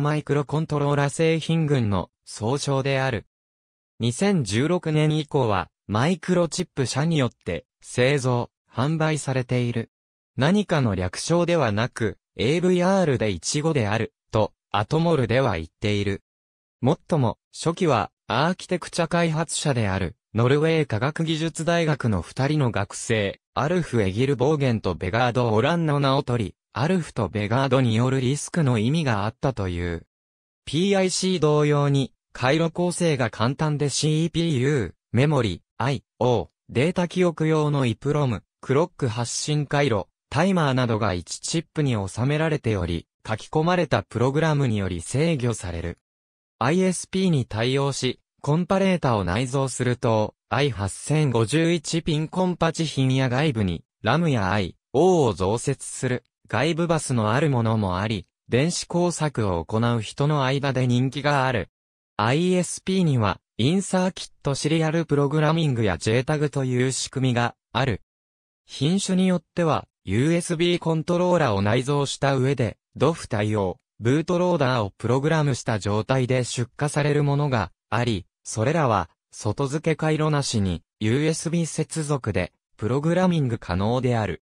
マイクロコントローラ製品群の総称である。2016年以降は、マイクロチップ社によって製造、販売されている。何かの略称ではなく、AVR でイチゴである、と、アトモルでは言っている。もっとも、初期は、アーキテクチャ開発者である、ノルウェー科学技術大学の二人の学生、アルフ・エギル・ボーゲンとベガード・オランの名を取り、アルフとベガードによるリスクの意味があったという。PIC 同様に、回路構成が簡単で CPU、メモリ、I.O. データ記憶用の EPROM、クロック発信回路、タイマーなどが1チップに収められており、書き込まれたプログラムにより制御される。ISP に対応し、コンパレータを内蔵すると、i8051 ピンコンパチ品や外部に、ラムや i、O を増設する。外部バスのあるものもあり、電子工作を行う人の間で人気がある。ISP には、インサーキットシリアルプログラミングや JTAG という仕組みがある。品種によっては、USB コントローラを内蔵した上で、DOF 対応、ブートローダーをプログラムした状態で出荷されるものがあり、それらは、外付け回路なしに、USB 接続で、プログラミング可能である。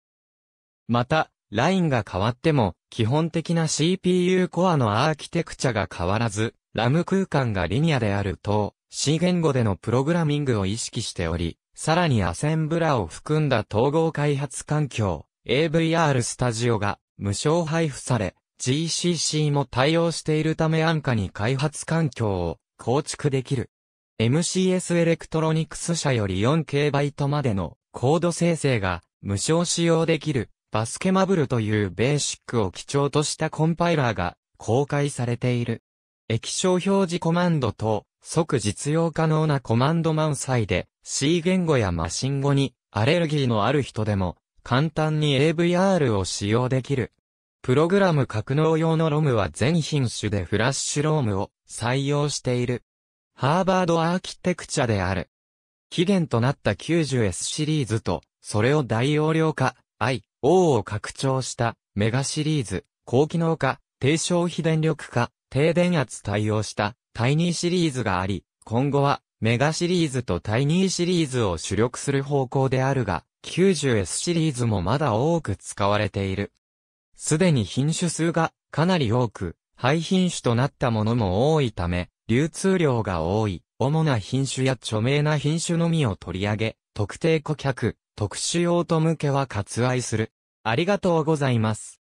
また、ラインが変わっても、基本的な CPU コアのアーキテクチャが変わらず、ラム空間がリニアであると、C 言語でのプログラミングを意識しており、さらにアセンブラを含んだ統合開発環境、AVR スタジオが無償配布され、GCC も対応しているため安価に開発環境を構築できる。MCS エレクトロニクス社より4 k トまでのコード生成が無償使用できるバスケマブルというベーシックを基調としたコンパイラーが公開されている。液晶表示コマンドと即実用可能なコマンド満載で C 言語やマシン語にアレルギーのある人でも簡単に AVR を使用できる。プログラム格納用のロムは全品種でフラッシュロームを採用している。ハーバードアーキテクチャである。期限となった 90S シリーズと、それを大容量化、i、王を拡張したメガシリーズ、高機能化、低消費電力化、低電圧対応したタイニーシリーズがあり、今後はメガシリーズとタイニーシリーズを主力する方向であるが、90S シリーズもまだ多く使われている。すでに品種数がかなり多く、廃品種となったものも多いため、流通量が多い、主な品種や著名な品種のみを取り上げ、特定顧客、特殊用途向けは割愛する。ありがとうございます。